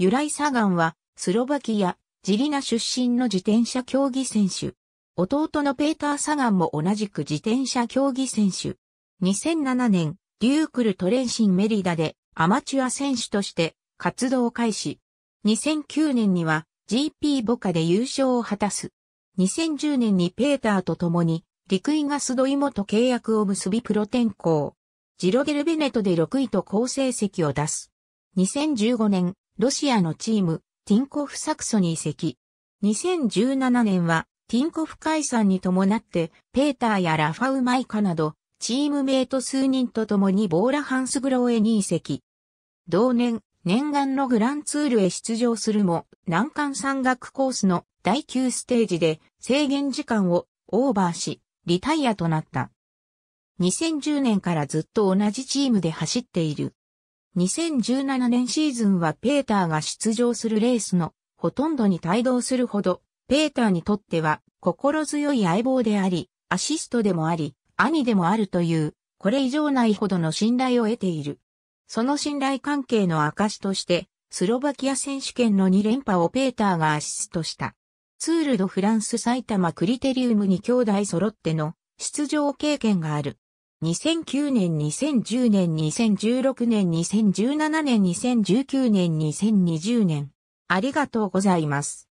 由来サガンは、スロバキア、ジリナ出身の自転車競技選手。弟のペーター・サガンも同じく自転車競技選手。2007年、リュークルトレンシンメリダでアマチュア選手として活動を開始。2009年には GP ボカで優勝を果たす。2010年にペーターと共にリクイガスドイモと契約を結びプロ転向。ジロゲルベネトで6位と好成績を出す。2015年、ロシアのチーム、ティンコフサクソに移籍。2017年は、ティンコフ解散に伴って、ペーターやラファウマイカなど、チームメイト数人と共にボーラハンスグローへに移籍。同年、念願のグランツールへ出場するも、難関山岳コースの第9ステージで制限時間をオーバーし、リタイアとなった。2010年からずっと同じチームで走っている。2017年シーズンはペーターが出場するレースのほとんどに帯同するほど、ペーターにとっては心強い相棒であり、アシストでもあり、兄でもあるという、これ以上ないほどの信頼を得ている。その信頼関係の証として、スロバキア選手権の2連覇をペーターがアシストした。ツールドフランス埼玉クリテリウムに兄弟揃っての出場経験がある。2009年、2010年、2016年、2017年、2019年、2020年。ありがとうございます。